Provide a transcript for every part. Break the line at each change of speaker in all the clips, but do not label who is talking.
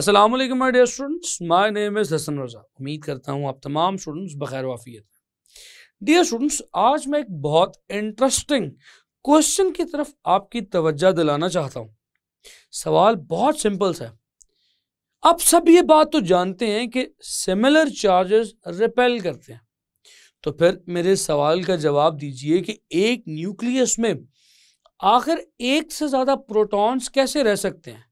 Aslam my dear students my name is Hasan Raza उम्मीद करता हूँ आप तमाम स्टूडेंट्स बखैर वाफियत डियर स्टूडेंट्स आज मैं एक बहुत इंटरेस्टिंग क्वेश्चन की तरफ आपकी तवज्जो दिलाना चाहता हूँ सवाल बहुत सिंपल सा है आप सब ये बात तो जानते हैं कि सिमिलर चार्जेस रिपेल करते हैं तो फिर मेरे सवाल का जवाब दीजिए कि एक न्यूक्लियस में आखिर एक से ज़्यादा प्रोटॉन्स कैसे रह सकते हैं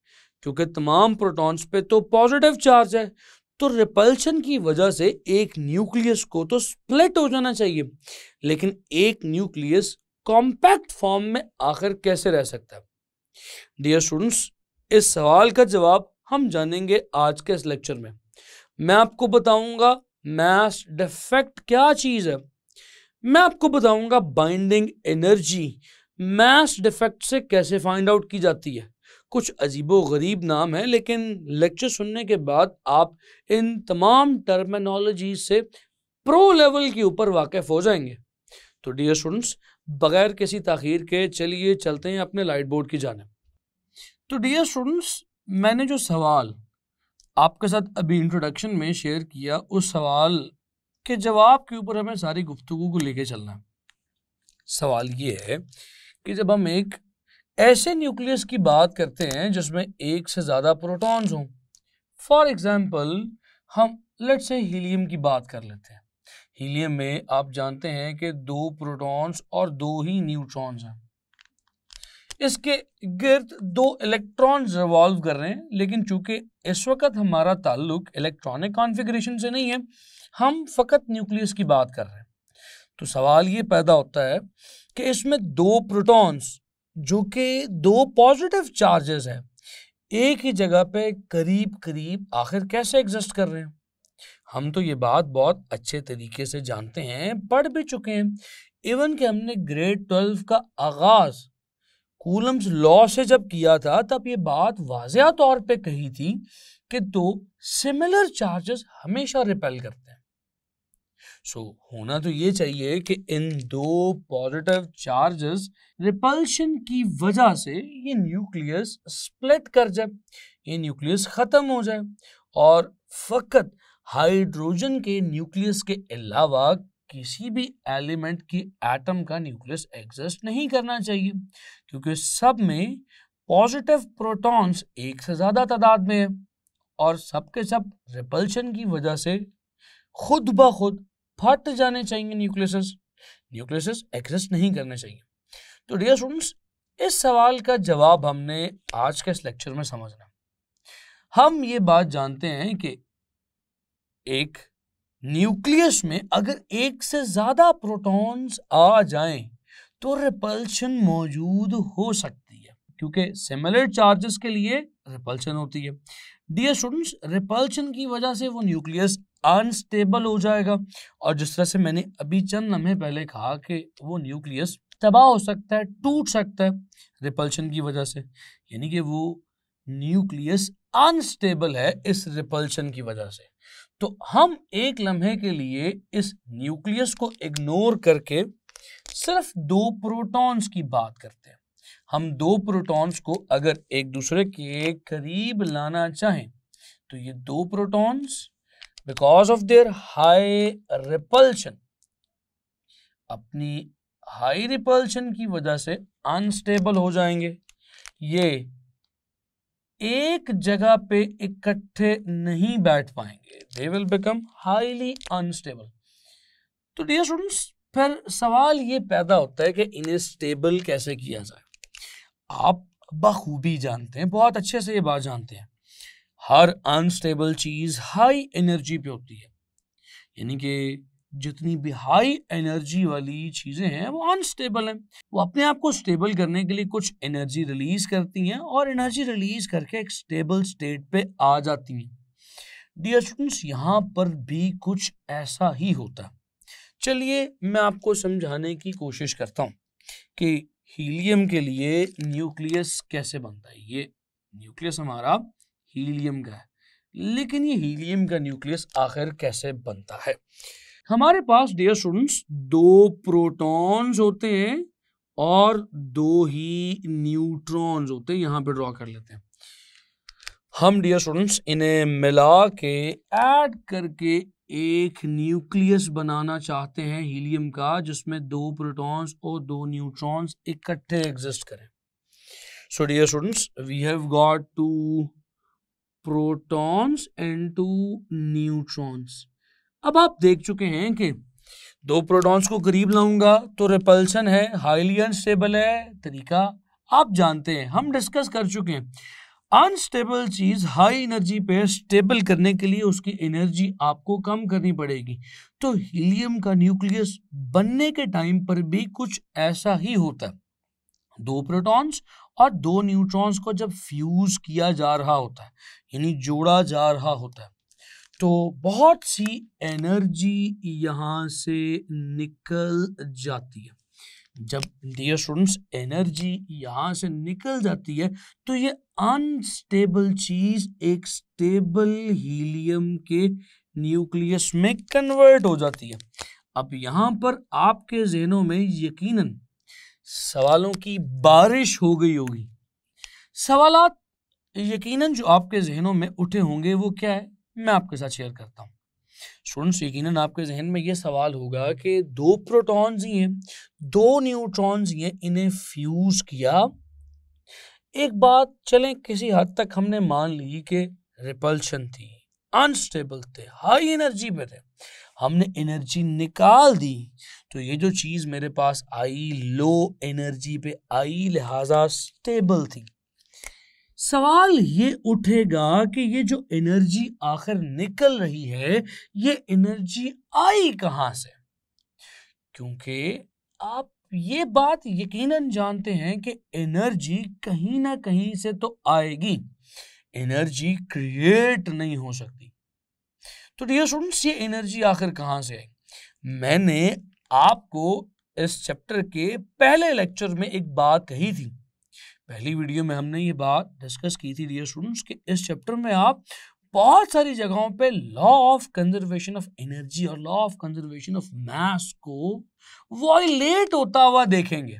क्योंकि तमाम प्रोटॉन्स पे तो पॉजिटिव चार्ज है तो रिपल्शन की वजह से एक न्यूक्लियस को तो स्प्लिट हो जाना चाहिए लेकिन एक न्यूक्लियस कॉम्पैक्ट फॉर्म में आखिर कैसे रह सकता है डियर स्टूडेंट्स इस सवाल का जवाब हम जानेंगे आज के इस लेक्चर में मैं आपको बताऊंगा मैस डिफेक्ट क्या चीज है मैं आपको बताऊंगा बाइंडिंग एनर्जी मैस डिफेक्ट से कैसे फाइंड आउट की जाती है कुछ अजीबो गरीब नाम है लेकिन लेक्चर सुनने के बाद आप इन तमाम टर्मिनोलॉजी से प्रो लेवल के ऊपर वाकिफ हो जाएंगे तो डियर स्टूडेंट्स बगैर किसी तखीर के चलिए चलते हैं अपने लाइट बोर्ड की जाने तो डियर स्टूडेंट्स मैंने जो सवाल आपके साथ अभी इंट्रोडक्शन में शेयर किया उस सवाल के जवाब के ऊपर हमें सारी गुफ्तु को लेके चलना है सवाल ये है कि जब हम एक ऐसे न्यूक्लियस की बात करते हैं जिसमें एक से ज़्यादा प्रोटॉन्स हों फॉर एग्जाम्पल हम लेट से हीलियम की बात कर लेते हैं हीलियम में आप जानते हैं कि दो प्रोटॉन्स और दो ही न्यूट्रॉन्स हैं इसके गिर्द दो इलेक्ट्रॉन रिवॉल्व कर रहे हैं लेकिन चूंकि इस वक्त हमारा ताल्लुक इलेक्ट्रॉनिक कॉन्फ़िगरेशन से नहीं है हम फकत न्यूक्लियस की बात कर रहे हैं तो सवाल ये पैदा होता है कि इसमें दो प्रोटॉन्स जो कि दो पॉजिटिव चार्जेस हैं एक ही जगह पे करीब करीब आखिर कैसे एग्जिस्ट कर रहे हैं हम तो ये बात बहुत अच्छे तरीके से जानते हैं पढ़ भी चुके हैं इवन कि हमने ग्रेड ट्वेल्व का आगाज कूलम्स लॉ से जब किया था तब ये बात वाजिया तौर पे कही थी कि दो सिमिलर चार्जेस हमेशा रिपेल करते हैं सो so, होना तो ये चाहिए कि इन दो पॉजिटिव चार्जेस रिपल्शन की वजह से ये न्यूक्लियस स्प्लिट कर जाए ये न्यूक्लियस ख़त्म हो जाए और फकत हाइड्रोजन के न्यूक्लियस के अलावा किसी भी एलिमेंट की एटम का न्यूक्लियस एग्जिस्ट नहीं करना चाहिए क्योंकि सब में पॉजिटिव प्रोटॉन्स एक से ज़्यादा तादाद में है और सबके सब रिपल्शन की वजह से खुद ब खुद फट जाने चाहिए न्यूक्लियस न्यूक्लियस एग्जिस्ट नहीं करने चाहिए तो डियर स्टूडेंट्स इस सवाल का जवाब हमने आज के इस लेक्चर में समझना हम ये बात जानते हैं कि एक न्यूक्लियस में अगर एक से ज्यादा प्रोटॉन्स आ जाएं तो रिपल्शन मौजूद हो सकती है क्योंकि सिमिलर चार्जेस के लिए रिपल्शन होती है डियर स्टूडेंट्स रिपल्शन की वजह से वो न्यूक्लियस अनस्टेबल हो जाएगा और जिस तरह से मैंने अभी चंद लम्हे पहले कहा कि वो न्यूक्लियस तबाह हो सकता है टूट सकता है रिपल्शन की वजह से यानी कि वो न्यूक्लियस अनस्टेबल है इस रिपल्शन की वजह से तो हम एक लम्हे के लिए इस न्यूक्लियस को इग्नोर करके सिर्फ दो प्रोटॉन्स की बात करते हैं हम दो प्रोटॉन्स को अगर एक दूसरे के करीब लाना चाहें तो ये दो protons because of their high repulsion अपनी हाई रिपल्शन की वजह से अनस्टेबल हो जाएंगे ये एक जगह पे इकट्ठे नहीं बैठ पाएंगे they will become highly unstable तो डियर स्टूडेंट्स फिर सवाल ये पैदा होता है कि इन्हें स्टेबल कैसे किया जाए आप बखूबी जानते हैं बहुत अच्छे से ये बात जानते हैं हर अनस्टेबल चीज़ हाई एनर्जी पे होती है यानी कि जितनी भी हाई एनर्जी वाली चीज़ें हैं वो अनस्टेबल हैं वो अपने आप को स्टेबल करने के लिए कुछ एनर्जी रिलीज करती हैं और एनर्जी रिलीज करके एक स्टेबल स्टेट पे आ जाती हैं डियर स्टूडेंट्स यहाँ पर भी कुछ ऐसा ही होता है चलिए मैं आपको समझाने की कोशिश करता हूँ कि हीलियम के लिए न्यूक्लियस कैसे बनता है ये न्यूक्लियस हमारा हीलियम का है लेकिन ये हीलियम का न्यूक्लियस आखिर कैसे बनता है हमारे पास डियर स्टूडेंट्स दो प्रोटॉन्स होते हैं और दो ही न्यूट्रॉन्स होते हैं यहां पे ड्रॉ कर लेते हैं हम डियर स्टूडेंट्स इन्हें मिला के ऐड करके एक न्यूक्लियस बनाना चाहते हैं हीलियम का जिसमें दो प्रोटॉन्स और दो न्यूट्रॉन्स इकट्ठे एग्जिस्ट करें so dear students we have got two protons and two neutrons अब आप देख चुके हैं कि दो प्रोटॉन्स को करीब लाऊंगा तो रिपल्सन है हाईली अनस्टेबल है तरीका आप जानते हैं हम डिस्कस कर चुके हैं अनस्टेबल चीज हाई एनर्जी पे स्टेबल करने के लिए उसकी एनर्जी आपको कम करनी पड़ेगी तो हीलियम का न्यूक्लियस बनने के टाइम पर भी कुछ ऐसा ही होता है दो प्रोटॉन्स और दो न्यूट्रॉन्स को जब फ्यूज किया जा रहा होता है यानी जोड़ा जा रहा होता है तो बहुत सी एनर्जी यहाँ से निकल जाती है जब डियर स्टूडेंट्स एनर्जी यहाँ से निकल जाती है तो ये अनस्टेबल चीज एक स्टेबल हीलियम के न्यूक्लियस में कन्वर्ट हो जाती है अब यहाँ पर आपके जहनों में यकीनन सवालों की बारिश हो गई होगी सवालात यकीनन जो आपके जहनों में उठे होंगे वो क्या है मैं आपके साथ शेयर करता हूँ स्टूडेंट्स यकीनन आपके जहन में ये सवाल होगा कि दो प्रोटॉन्स ही हैं दो न्यूट्रॉन्स ही हैं इन्हें फ्यूज़ किया एक बात चलें किसी हद तक हमने मान ली कि रिपल्शन थी अनस्टेबल थे हाई एनर्जी पे थे हमने एनर्जी निकाल दी तो ये जो चीज़ मेरे पास आई लो एनर्जी पे आई लिहाजा स्टेबल थी सवाल ये उठेगा कि ये जो एनर्जी आखिर निकल रही है ये एनर्जी आई कहाँ से क्योंकि आप ये बात यकीनन जानते हैं कि एनर्जी कहीं ना कहीं से तो आएगी एनर्जी क्रिएट नहीं हो सकती तो डियर स्टूडेंट्स ये एनर्जी आखिर कहाँ से आई मैंने आपको इस चैप्टर के पहले लेक्चर में एक बात कही थी पहली वीडियो में हमने ये बात डिस्कस की थी डियर स्टूडेंट्स कि इस चैप्टर में आप बहुत सारी जगहों पे law of conservation of energy और law of conservation of mass को वॉयलेट होता हुआ देखेंगे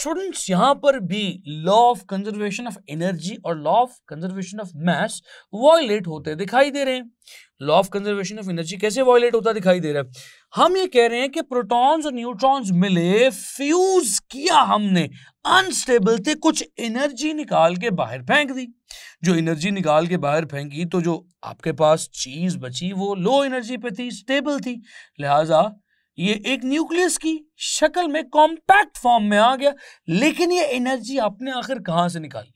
स्टूडेंट्स यहां पर भी law of conservation of energy और law of conservation of mass violate होते दिखाई दे रहे हैं law of conservation of energy कैसे वॉयलेट होता दिखाई दे रहा है हम ये कह रहे हैं कि प्रोटॉन्स और न्यूट्रॉन्स मिले फ्यूज किया हमने अनस्टेबल थे कुछ एनर्जी निकाल के बाहर फेंक दी जो एनर्जी निकाल के बाहर फेंकी तो जो आपके पास चीज़ बची वो लो एनर्जी पे थी स्टेबल थी लिहाजा ये एक न्यूक्लियस की शक्ल में कॉम्पैक्ट फॉर्म में आ गया लेकिन ये एनर्जी आपने आखिर कहां से निकाली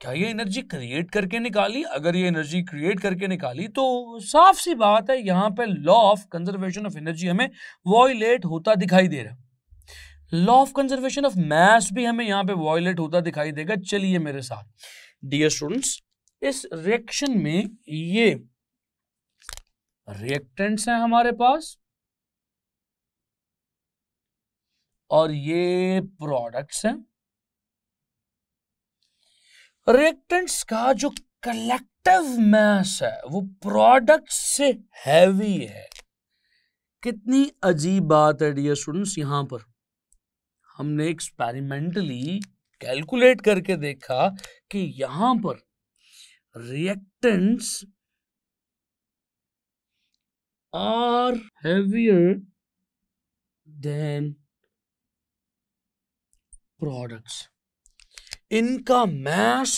क्या ये एनर्जी क्रिएट करके निकाली अगर ये एनर्जी क्रिएट करके निकाली तो साफ सी बात है यहाँ पे law of conservation of energy हमें वॉयलेट होता दिखाई दे रहा law of conservation of mass भी हमें यहाँ पे वॉयलेट होता दिखाई देगा चलिए मेरे साथ डियर स्टूडेंट्स इस रिएक्शन में ये रिएक्टेंट्स हैं हमारे पास और ये प्रोडक्ट्स हैं रिएक्टेंट्स का जो कलेक्टिव मैस है वो प्रोडक्ट से हैवी है कितनी अजीब बात है डियर स्टूडेंट्स यहां पर हमने एक्सपेरिमेंटली कैलकुलेट करके देखा कि यहां पर reactants are heavier than products इनका मैस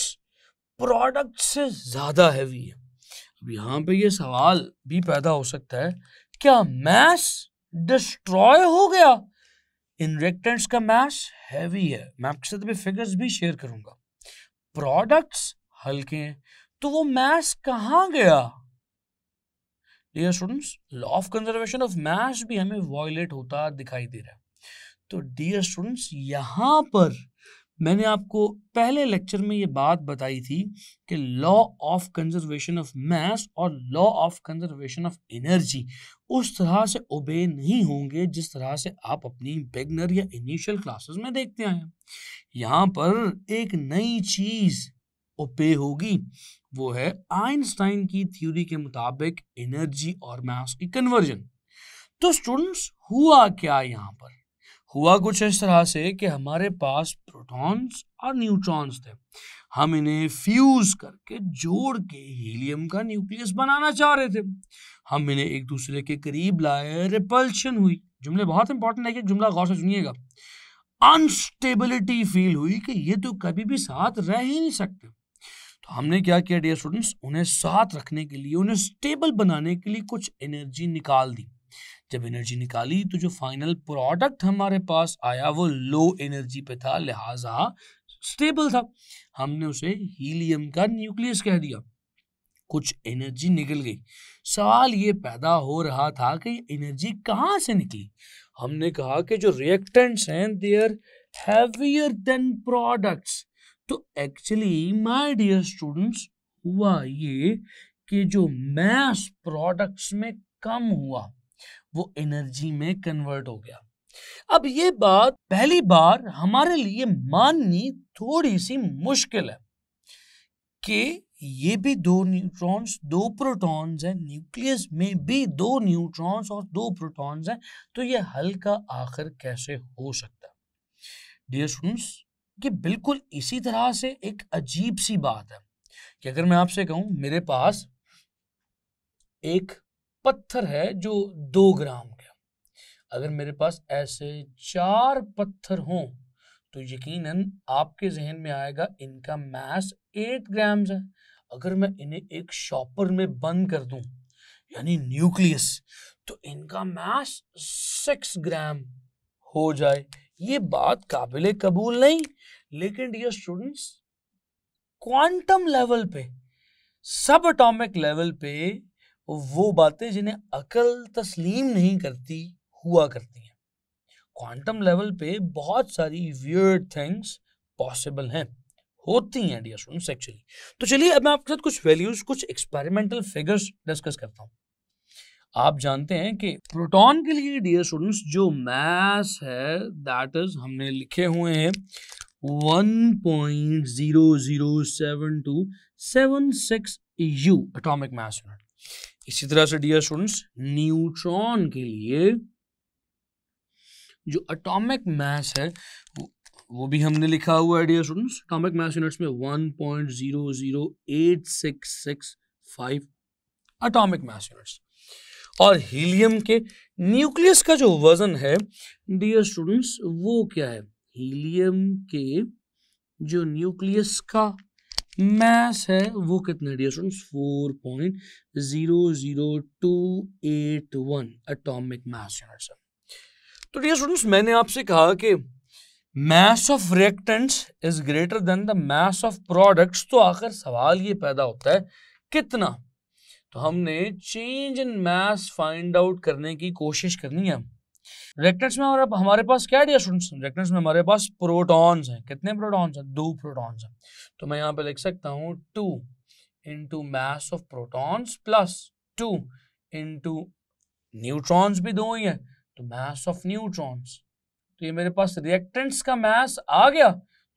प्रोडक्ट से ज्यादा हैवी है अब यहां पे ये सवाल भी पैदा हो सकता है क्या मैस डिस्ट्रॉय हो गया इन रेक्टेंट्स का मास हैवी है मैं आपके साथ में फिगर्स भी शेयर करूंगा प्रोडक्ट्स हल्के हैं तो वो मास कहाँ गया dear students law of conservation of mass भी हमें वॉयलेट होता दिखाई दे रहा है तो डियर स्टूडेंट्स यहां पर मैंने आपको पहले लेक्चर में ये बात बताई थी कि law of conservation of mass और law of conservation of energy उस तरह से ओबे नहीं होंगे जिस तरह से आप अपनी बेगनर या इनिशियल क्लासेस में देखते आए हैं यहाँ पर एक नई चीज़ ओबे होगी वो है आइंस्टाइन की थ्योरी के मुताबिक एनर्जी और मास की कन्वर्जन तो स्टूडेंट्स हुआ क्या यहाँ पर हुआ कुछ इस तरह से कि हमारे पास प्रोटॉन्स और न्यूट्रॉन्स थे हम इन्हें फ्यूज करके जोड़ के हीलियम का न्यूक्लियस बनाना चाह रहे थे हम इन्हें एक दूसरे के करीब लाए रिपल्शन हुई जुमले बहुत इंपॉर्टेंट है कि जुमला गौर से सुनिएगा अनस्टेबिलिटी फील हुई कि ये तो कभी भी साथ रह ही नहीं सकते तो हमने क्या किया डियर स्टूडेंट्स उन्हें साथ रखने के लिए उन्हें स्टेबल बनाने के लिए कुछ एनर्जी निकाल दी जब एनर्जी निकाली तो जो फाइनल प्रोडक्ट हमारे पास आया वो लो एनर्जी पे था लिहाजा स्टेबल था हमने उसे हीलियम का न्यूक्लियस कह दिया कुछ एनर्जी निकल गई सवाल ये पैदा हो रहा था कि एनर्जी कहाँ से निकली हमने कहा कि जो रिएक्टेंट्स हैं they are heavier than products तो एक्चुअली माय डियर स्टूडेंट्स हुआ ये कि जो मैस प्रोडक्ट्स में कम हुआ वो एनर्जी में कन्वर्ट हो गया अब ये बात पहली बार हमारे लिए माननी थोड़ी सी मुश्किल है कि ये भी दो न्यूट्रॉन्स दो प्रोटॉन्स हैं न्यूक्लियस में भी दो न्यूट्रॉन्स और दो प्रोटॉन्स हैं तो ये हल का आखिर कैसे हो सकता है डियर स्टूडेंट्स ये बिल्कुल इसी तरह से एक अजीब सी बात है कि अगर मैं आपसे कहूं मेरे पास एक पत्थर है जो दो ग्राम का अगर मेरे पास ऐसे चार पत्थर हों तो यकीनन आपके जहन में आएगा इनका मास एट ग्राम्स है अगर मैं इन्हें एक शॉपर में बंद कर दूं यानी न्यूक्लियस तो इनका मास सिक्स ग्राम हो जाए ये बात काबिल कबूल नहीं लेकिन डियर स्टूडेंट्स क्वांटम लेवल पे सब अटोमिक लेवल पे वो बातें जिन्हें अकल तस्लीम नहीं करती हुआ करती हैं क्वांटम लेवल पे बहुत सारी वियर्ड थिंग्स पॉसिबल हैं होती हैं डियर स्टूडेंट्स एक्चुअली तो चलिए अब मैं आपके साथ कुछ वैल्यूज कुछ एक्सपेरिमेंटल फिगर्स डिस्कस करता हूँ आप जानते हैं कि प्रोटॉन के लिए डियर स्टूडेंट्स जो मास है दैट इज हमने लिखे हुए हैं 1.00727 यू एटॉमिक मास यूनिट इसी तरह से डियर स्टूडेंट्स न्यूट्रॉन के लिए जो अटोमिक मैस है वो, वो भी हमने लिखा हुआ है dear students atomic mass units में 1.0086655 अटोमिक मैस यूनिट्स और हीलियम के न्यूक्लियस का जो वजन है डियर स्टूडेंट्स वो क्या है हीलियम के जो न्यूक्लियस का मास है वो कितना है dear students four point zero zero two eight one atomic mass तो डियर स्टूडेंट्स मैंने आपसे कहा कि mass of reactants is greater than the mass of products तो आखिर सवाल ये पैदा होता है कितना तो हमने change in mass find out करने की कोशिश करनी है रिएक्टेंट्स में हमारे हमारे पास क्या है स्टूडेंट्स रिएक्टेंट्स में हमारे पास प्रोटॉन्स हैं कितने प्रोटॉन्स हैं दो प्रोटॉन्स हैं तो मैं यहाँ पे लिख सकता हूँ two into mass of protons plus two into neutrons भी दो ही हैं तो मैस ऑफ न्यूट्रॉन्स तो ये मेरे पास रिएक्टेंट्स का मैस आ गया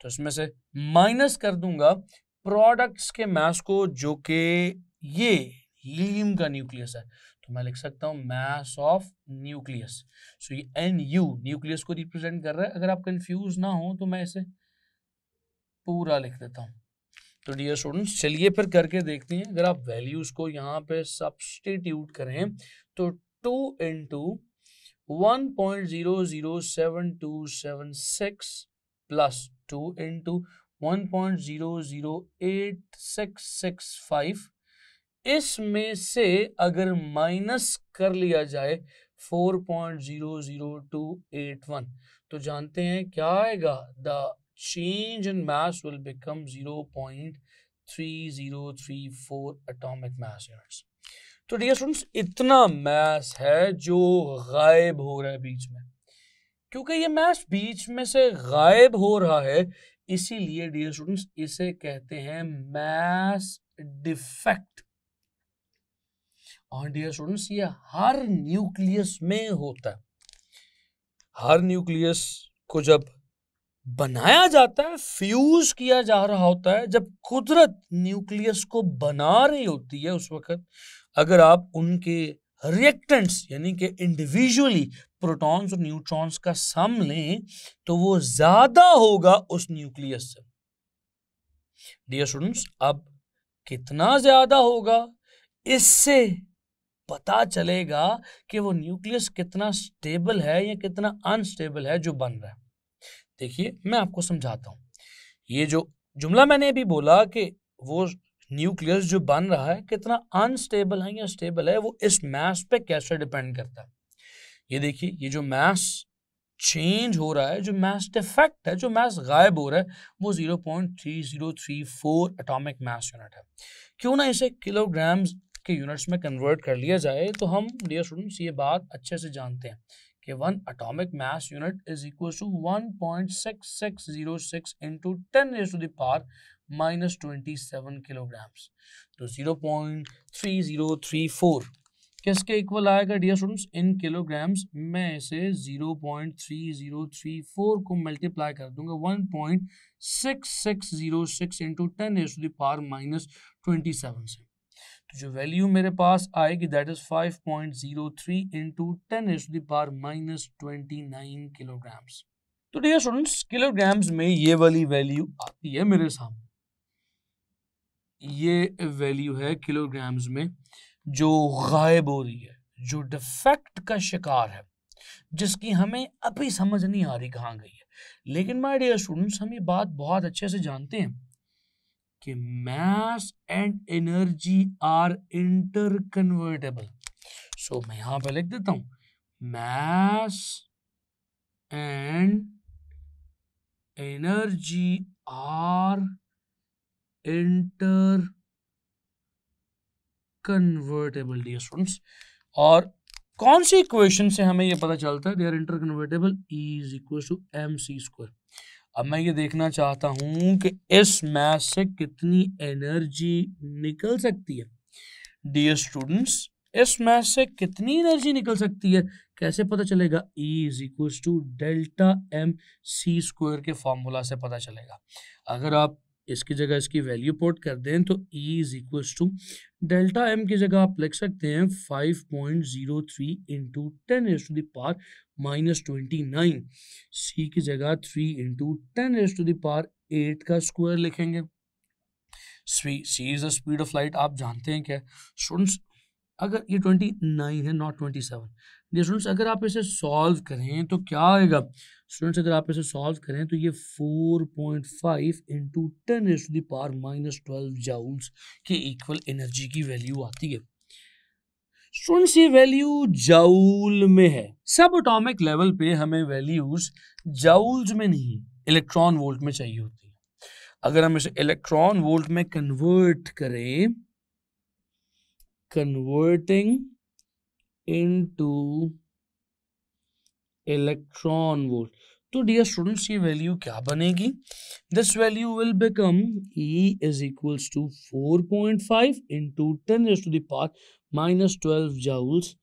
तो इसमें से माइनस कर दूंगा प्रोडक्ट्स के मैस को जो कि ये हीलियम का न्यूक्लियस है तो मैं लिख सकता हूँ मैस ऑफ न्यूक्लियस सो ये एन यू न्यूक्लियस को रिप्रेजेंट कर रहा है अगर आप कंफ्यूज ना हो तो मैं इसे पूरा लिख देता हूँ तो डियर स्टूडेंट्स चलिए फिर करके देखते हैं अगर आप वैल्यूज को यहाँ पे सब्सटीट्यूट करें तो two into one point zero zero seven two seven six plus two into one point zero zero eight six six five इसमें से अगर माइनस कर लिया जाए 4.00281 तो जानते हैं क्या आएगा the change in mass will become 0.3034 atomic mass units. तो डियर स्टूडेंट्स इतना मैस है जो गायब हो रहा है बीच में क्योंकि ये मैस बीच में से गायब हो रहा है इसीलिए डियर स्टूडेंट्स इसे कहते हैं मैस डिफेक्ट और डियर स्टूडेंट्स ये हर न्यूक्लियस में होता है हर न्यूक्लियस को जब बनाया जाता है फ्यूज किया जा रहा होता है जब कुदरत न्यूक्लियस को बना रही होती है उस वक्त अगर आप उनके रिएक्टेंट्स यानी कि इंडिविजुअली प्रोटॉन्स और न्यूट्रॉन्स का सम लें तो वो ज्यादा होगा उस न्यूक्लियस से डियर स्टूडेंट्स अब कितना ज्यादा होगा इससे पता चलेगा कि वो न्यूक्लियस कितना स्टेबल है या कितना अनस्टेबल है जो बन रहा है देखिए मैं आपको समझाता हूँ ये जो जुमला मैंने अभी बोला कि वो न्यूक्लियस जो बन रहा है कितना अनस्टेबल है या स्टेबल है वो इस मैस पे कैसे डिपेंड करता है ये देखिए ये जो मैस चेंज हो रहा है जो मैस डिफेक्ट है जो मैस गायब हो रहा है वो 0.3034 एटॉमिक मैस यूनिट है क्यों ना इसे किलोग्राम्स के यूनिट्स में कन्वर्ट कर लिया जाए तो हम डियर स्टूडेंट्स ये बात अच्छे से जानते हैं कि one atomic mass unit is equal to one point six six zero six into ten raise to the power minus twenty seven kilograms तो zero point three zero three four किसके इक्वल आएगा डियर स्टूडेंट्स इन किलोग्राम्स मैं इसे zero zero point three three four को multiply कर दूंगा one point six six zero six into ten raise to the power minus twenty seven से तो जो वैल्यू मेरे पास आएगी that is 5.03 point zero three into ten raise the power minus twenty nine kilograms तो डियर स्टूडेंट्स किलोग्राम्स में ये वाली वैल्यू आती है मेरे सामने ये वैल्यू है किलोग्राम्स में जो गायब हो रही है जो डिफेक्ट का शिकार है जिसकी हमें अभी समझ नहीं आ रही कहाँ गई है लेकिन माय डियर स्टूडेंट्स हम ये बात बहुत अच्छे से जानते हैं कि mass and energy are interconvertible so मैं यहां पे लिख देता हूं mass and energy are interconvertible dear students और कौन सी इक्वेशन से हमें यह पता चलता है they are interconvertible is equal to M C square अब मैं ये देखना चाहता हूँ कि इस मैथ से कितनी एनर्जी निकल सकती है डियर स्टूडेंट्स इस मैथ से कितनी एनर्जी निकल सकती है कैसे पता चलेगा E is equal to delta M C square के फॉर्मूला से पता चलेगा अगर आप इसकी जगह इसकी वैल्यू पोर्ट कर दें तो E is equal to delta M की जगह आप लिख सकते हैं five point zero three into ten raise to the power minus twenty nine C की जगह three into ten raise to the power eight का स्क्वायर लिखेंगे C is the speed of light आप जानते हैं क्या स्टूडेंट्स अगर ये ट्वेंटी नाइन है नॉट ट्वेंटी सेवन स्टूडेंट्स अगर आप इसे सॉल्व करें तो क्या आएगा स्टूडेंट्स अगर आप इसे सॉल्व करें तो ये four point five into ten raise to the power minus twelve joules के इक्वल एनर्जी की वैल्यू आती है स्टूडेंट्स ये वैल्यू जाऊल में है सब ऑटोमिक लेवल पे हमें वैल्यूज जाउल्स में नहीं इलेक्ट्रॉन वोल्ट में चाहिए होती है अगर हम इसे इलेक्ट्रॉन वोल्ट में कन्वर्ट करें कन्वर्टिंग इनटू इलेक्ट्रॉन वोल्ट तो डियर स्टूडेंट्स ये वैल्यू क्या बनेगी this value will become E is equals to point five into ten to the power minus 12 joules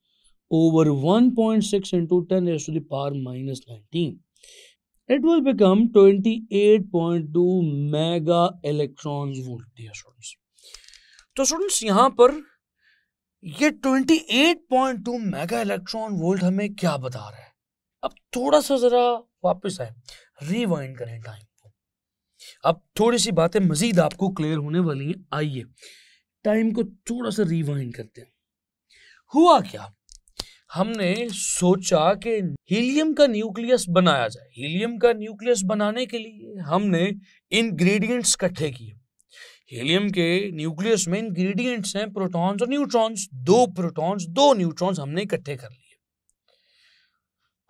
over 1.6 into 10 raised to the power minus 19. It will become 28.2 mega electrons volt, dear students. तो students यहाँ पर ये 28.2 mega electron volt हमें क्या बता रहा है अब थोड़ा सा जरा वापस आए रिवाइंड करें टाइम को अब थोड़ी सी बातें मजीद आपको क्लियर होने वाली हैं आइए टाइम को थोड़ा सा रिवाइंड करते हैं हुआ क्या हमने सोचा कि हीलियम का न्यूक्लियस बनाया जाए हीलियम का न्यूक्लियस बनाने के लिए हमने इंग्रेडिएंट्स इकट्ठे किए हीलियम के न्यूक्लियस में इंग्रेडिएंट्स हैं प्रोटॉन्स और न्यूट्रॉन्स दो प्रोटॉन्स दो न्यूट्रॉन्स हमने इकट्ठे कर लिए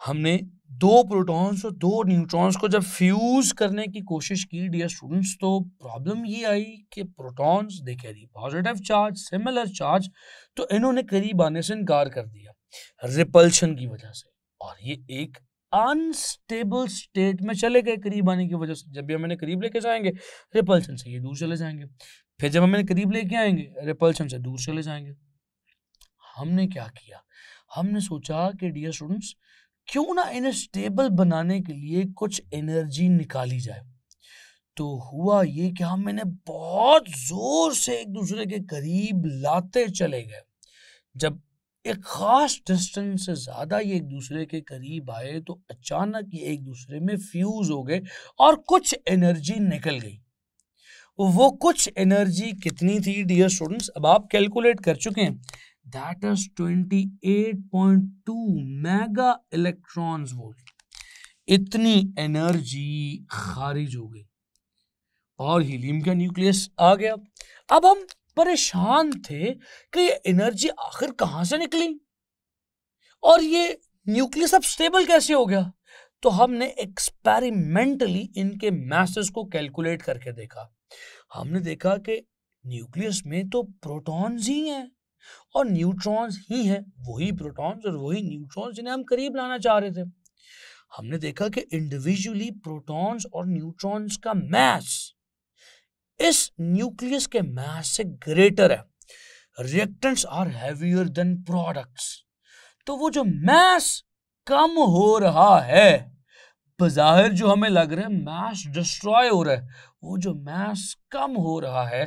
हमने दो प्रोटॉन्स और दो न्यूट्रॉन्स को जब फ्यूज करने की कोशिश की डियर स्टूडेंट्स तो प्रॉब्लम ये आई कि प्रोटॉन्स देखे carry positive charge similar charge तो इन्होंने करीब आने से इनकार कर दिया रिपल्शन की वजह से और ये एक अनस्टेबल स्टेट में चले गए करीब आने की वजह से जब भी हम इन्हें करीब लेके जाएंगे रिपल्शन से ये दूर चले जाएंगे फिर जब हम इन्हें करीब लेके आएंगे रिपल्शन से दूर चले जाएंगे हमने क्या किया हमने सोचा कि डियर स्टूडेंट्स क्यों ना इन्हें स्टेबल बनाने के लिए कुछ एनर्जी निकाली जाए तो हुआ ये कि हम इन्हें बहुत जोर से एक दूसरे के करीब लाते चले गए जब एक ख़ास डिस्टेंस से ज़्यादा ये एक दूसरे के करीब आए तो अचानक ये एक दूसरे में फ्यूज़ हो गए और कुछ एनर्जी निकल गई वो कुछ एनर्जी कितनी थी डियर स्टूडेंट्स अब आप कैलकुलेट कर चुके हैं that is 28.2 mega electrons volt इतनी एनर्जी खारिज हो गई और हीलियम का न्यूक्लियस आ गया अब हम परेशान थे कि ये एनर्जी आखिर कहां से निकली और ये न्यूक्लियस अब स्टेबल कैसे हो गया तो हमने एक्सपेरिमेंटली इनके मैसेस को कैलकुलेट करके देखा हमने देखा कि न्यूक्लियस में तो प्रोटॉन्स ही हैं और न्यूट्रॉन्स ही हैं वही प्रोटॉन्स और वही न्यूट्रॉन्स जिन्हें हम करीब लाना चाह रहे थे हमने देखा कि इंडिविजुअली प्रोटॉन्स और न्यूट्रॉन्स का मैस इस न्यूक्लियस के मैस से ग्रेटर है reactants are heavier than products तो वो जो मैस कम हो रहा है बाहर जो हमें लग रहा है मैस डिस्ट्रॉय हो रहा है वो जो मैस कम हो रहा है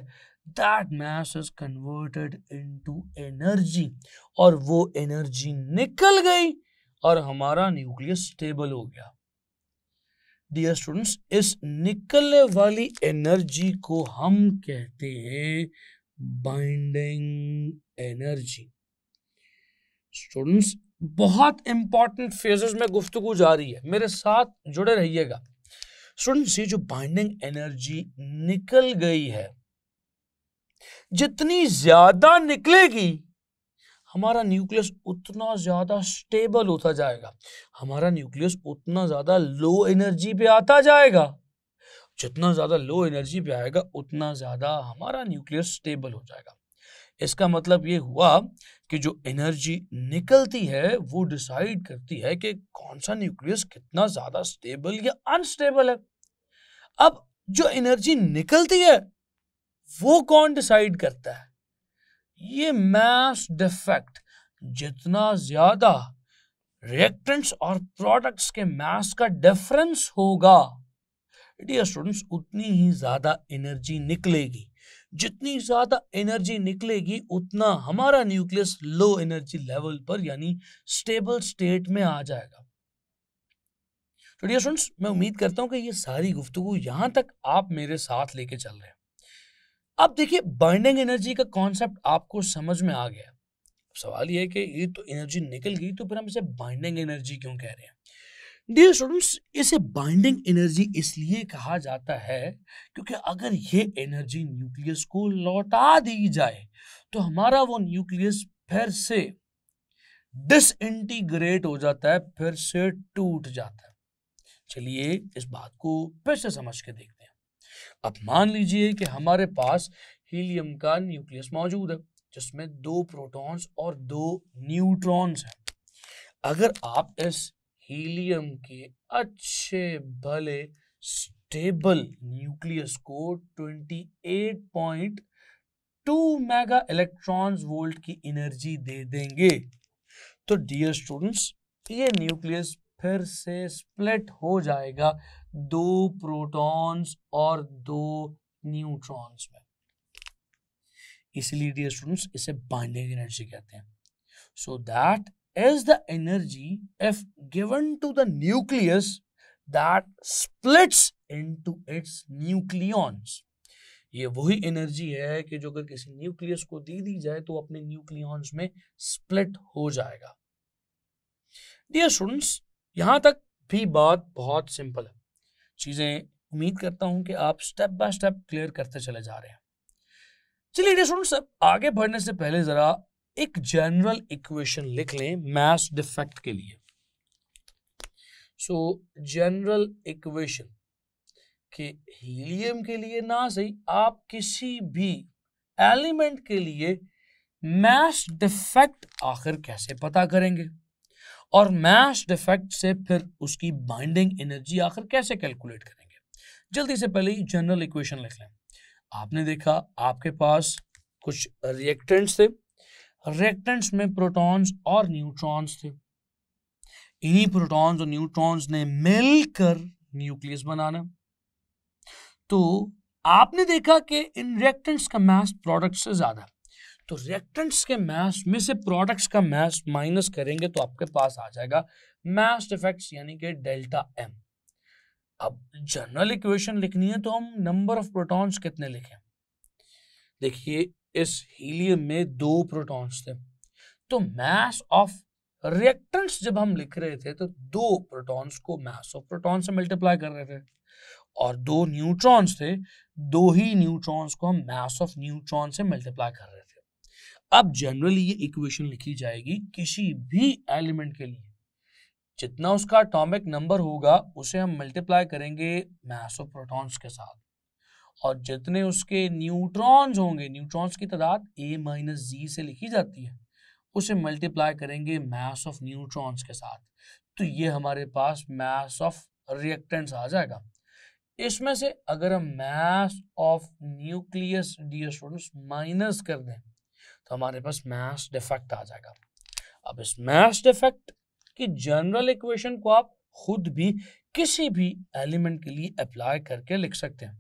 mass is converted into energy और वो एनर्जी निकल गई और हमारा न्यूक्लियस स्टेबल हो गया डियर स्टूडेंट्स इस निकलने वाली एनर्जी को हम कहते हैं बाइंडिंग एनर्जी स्टूडेंट्स बहुत इंपॉर्टेंट फेजेस में गुफ्तगु जारी है मेरे साथ जुड़े रहिएगा स्टूडेंट्स ये जो बाइंडिंग एनर्जी निकल गई है जितनी ज्यादा निकलेगी हमारा न्यूक्लियस उतना ज्यादा स्टेबल होता जाएगा हमारा न्यूक्लियस उतना ज्यादा लो एनर्जी पे आता जाएगा जितना ज्यादा लो एनर्जी पे आएगा उतना ज्यादा हमारा न्यूक्लियस स्टेबल हो जाएगा इसका मतलब ये हुआ कि जो एनर्जी निकलती है वो डिसाइड करती है कि कौन सा न्यूक्लियस कितना ज्यादा स्टेबल या अनस्टेबल है अब जो एनर्जी निकलती है वो कौन डिसाइड करता है ये मैस डिफेक्ट जितना ज्यादा रिएक्टेंट्स और प्रोडक्ट्स के मैस का डिफरेंस होगा डियर स्टूडेंट्स उतनी ही ज्यादा एनर्जी निकलेगी जितनी ज्यादा एनर्जी निकलेगी उतना हमारा न्यूक्लियस लो एनर्जी लेवल पर यानी स्टेबल स्टेट में आ जाएगा तो डियर स्टूडेंट्स मैं उम्मीद करता हूं कि ये सारी गुफ्तगु यहां तक आप मेरे साथ लेके चल रहे हैं अब देखिए बर्निंग एनर्जी का कॉन्सेप्ट आपको समझ में आ गया सवाल यह है कि ये तो एनर्जी निकल गई तो फिर हम इसे बाइंडिंग एनर्जी क्यों कह रहे हैं डियर स्टूडेंट्स इसे बाइंडिंग एनर्जी इसलिए कहा जाता है क्योंकि अगर ये एनर्जी न्यूक्लियस को लौटा दी जाए तो हमारा वो न्यूक्लियस फिर से डिसइंटीग्रेट हो जाता है फिर से टूट जाता है चलिए इस बात को फिर से समझ के देखते हैं अब मान लीजिए कि हमारे पास हीलियम का न्यूक्लियस मौजूद है जिसमें दो प्रोटॉन्स और दो न्यूट्रॉन्स हैं अगर आप इस हीलियम के अच्छे भले स्टेबल न्यूक्लियस को 28.2 मेगा इलेक्ट्रॉन्स वोल्ट की एनर्जी दे देंगे तो डियर स्टूडेंट्स ये न्यूक्लियस फिर से स्प्लिट हो जाएगा दो प्रोटॉन्स और दो न्यूट्रॉन्स में इसलिए डियर स्टूडेंट्स इसे बाइंडिंग एनर्जी कहते हैं so that is the energy if given to the nucleus that splits into its nucleons ये वही एनर्जी है कि जो अगर किसी न्यूक्लियस को दे दी जाए तो अपने न्यूक्लियॉन्स में स्प्लिट हो जाएगा डियर स्टूडेंट्स यहां तक भी बात बहुत सिंपल है चीज़ें उम्मीद करता हूं कि आप स्टेप बाय स्टेप क्लियर करते चले जा रहे हैं चलिए स्टूडेंट्स अब आगे बढ़ने से पहले ज़रा एक जनरल इक्वेशन लिख लें मैस डिफेक्ट के लिए सो जनरल इक्वेशन कि हीलियम के लिए ना सही आप किसी भी एलिमेंट के लिए मैस डिफेक्ट आखिर कैसे पता करेंगे और मैश डिफेक्ट से फिर उसकी बाइंडिंग एनर्जी आखिर कैसे कैलकुलेट करेंगे जल्दी से पहले जनरल इक्वेशन लिख लें आपने देखा आपके पास कुछ रिएक्टेंट्स थे रिएक्टेंट्स में प्रोटॉन्स और न्यूट्रॉन्स थे इन्हीं प्रोटॉन्स और न्यूट्रॉन्स ने मिलकर न्यूक्लियस बनाना तो आपने देखा कि इन रिएक्टेंट्स का मैस प्रोडक्ट से ज्यादा तो रिएक्टेंट्स के मास में से प्रोडक्ट्स का मास माइनस करेंगे तो आपके पास आ जाएगा मैस इफेक्ट्स यानी कि डेल्टा एम अब जनरल इक्वेशन लिखनी है तो हम नंबर ऑफ प्रोटॉन्स कितने लिखें देखिए इस हीलियम में दो प्रोटॉन्स थे तो मास ऑफ रिएक्टेंट्स जब हम लिख रहे थे तो दो प्रोटॉन्स को मैस ऑफ प्रोटॉन से मल्टीप्लाई कर रहे थे और दो न्यूट्रॉन्स थे दो ही न्यूट्रॉन्स को हम मैस ऑफ न्यूट्रॉन से मल्टीप्लाई कर रहे थे अब जनरली ये इक्वेशन लिखी जाएगी किसी भी एलिमेंट के लिए जितना उसका अटोमिक नंबर होगा उसे हम मल्टीप्लाई करेंगे मैस ऑफ प्रोटॉन्स के साथ और जितने उसके न्यूट्रॉन्स होंगे न्यूट्रॉन्स की तादाद ए माइनस जी से लिखी जाती है उसे मल्टीप्लाई करेंगे मैस ऑफ न्यूट्रॉन्स के साथ तो ये हमारे पास मैस ऑफ रिएक्टेंट्स आ जाएगा इसमें से अगर हम mass of nucleus dear students minus कर दें तो हमारे पास मैश डिफेक्ट आ जाएगा अब इस मैश डिफेक्ट की जनरल इक्वेशन को आप खुद भी किसी भी एलिमेंट के लिए अप्लाई करके लिख सकते हैं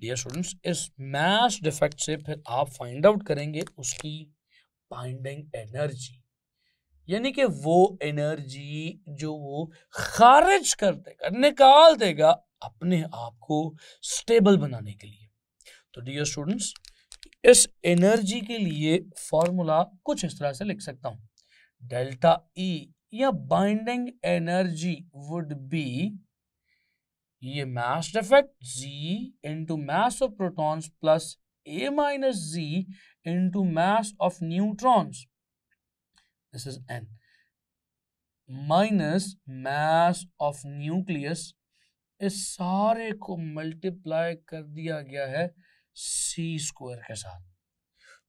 डियर स्टूडेंट्स इस मैश डिफेक्ट से फिर आप फाइंड आउट करेंगे उसकी बाइंडिंग एनर्जी यानी कि वो एनर्जी जो वो खारिज कर देगा निकाल देगा अपने आप को स्टेबल बनाने के लिए तो डियर स्टूडेंट्स इस एनर्जी के लिए फॉर्मूला कुछ इस तरह से लिख सकता हूं डेल्टा ई e या बाइंडिंग एनर्जी वुड बी ये mass defect Z into mass of protons plus A minus Z into mass of neutrons this is an minus mass of nucleus इस सारे को मल्टीप्लाई कर दिया गया है सी स्क्वायर के साथ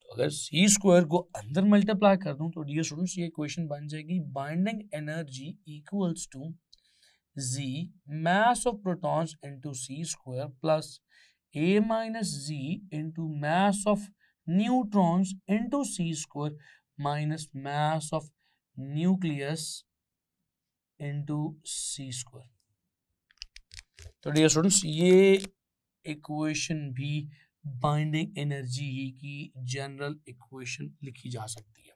तो अगर सी स्क्वायर को अंदर मल्टीप्लाई कर दूं तो डियर स्टूडेंट्स ये इक्वेशन बन जाएगी binding energy equals to Z mass of protons into C square plus A minus Z into mass of neutrons into C square minus mass of nucleus into C square तो dear students ये equation भी binding energy ही की general equation लिखी जा सकती है